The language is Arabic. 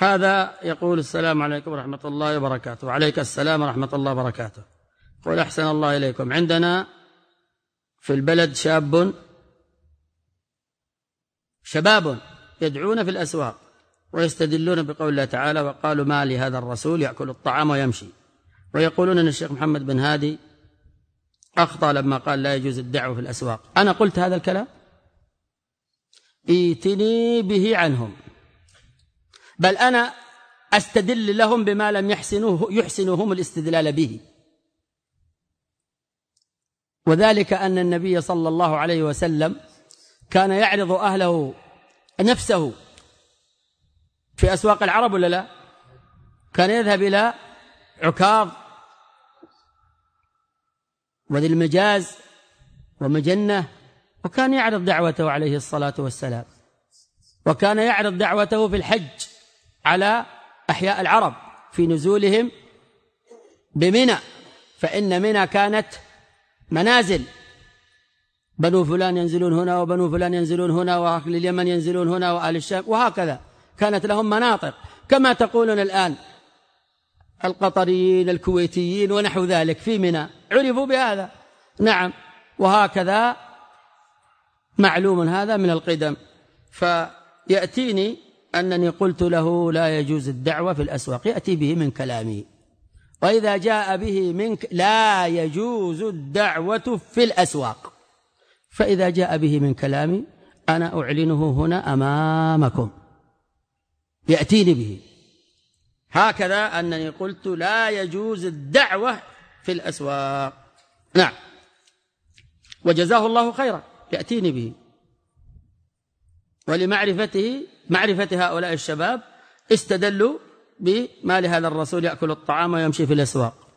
هذا يقول السلام عليكم ورحمة الله وبركاته وعليك السلام ورحمة الله وبركاته قل أحسن الله إليكم عندنا في البلد شاب شباب يدعون في الأسواق ويستدلون بقول الله تعالى وقالوا ما لهذا الرسول يأكل الطعام ويمشي ويقولون أن الشيخ محمد بن هادي أخطأ لما قال لا يجوز الدعوة في الأسواق أنا قلت هذا الكلام ائتني به عنهم بل أنا أستدل لهم بما لم يحسنوه يحسنوهم الاستدلال به وذلك أن النبي صلى الله عليه وسلم كان يعرض أهله نفسه في أسواق العرب ولا لا كان يذهب إلى عكاظ وذي المجاز ومجنة وكان يعرض دعوته عليه الصلاة والسلام وكان يعرض دعوته في الحج على أحياء العرب في نزولهم بمنى فإن منى كانت منازل بنو فلان ينزلون هنا وبنو فلان ينزلون هنا وأهل اليمن ينزلون هنا وأهل الشام وهكذا كانت لهم مناطق كما تقولون الآن القطريين الكويتيين ونحو ذلك في منى عرفوا بهذا نعم وهكذا معلوم هذا من القدم فيأتيني أنني قلت له لا يجوز الدعوة في الأسواق يأتي به من كلامي وإذا جاء به منك لا يجوز الدعوة في الأسواق فإذا جاء به من كلامي أنا أعلنه هنا أمامكم يأتيني به هكذا أنني قلت لا يجوز الدعوة في الأسواق نعم وجزاه الله خيرا يأتيني به ولمعرفته معرفة هؤلاء الشباب استدلوا بمال هذا الرسول يأكل الطعام ويمشي في الأسواق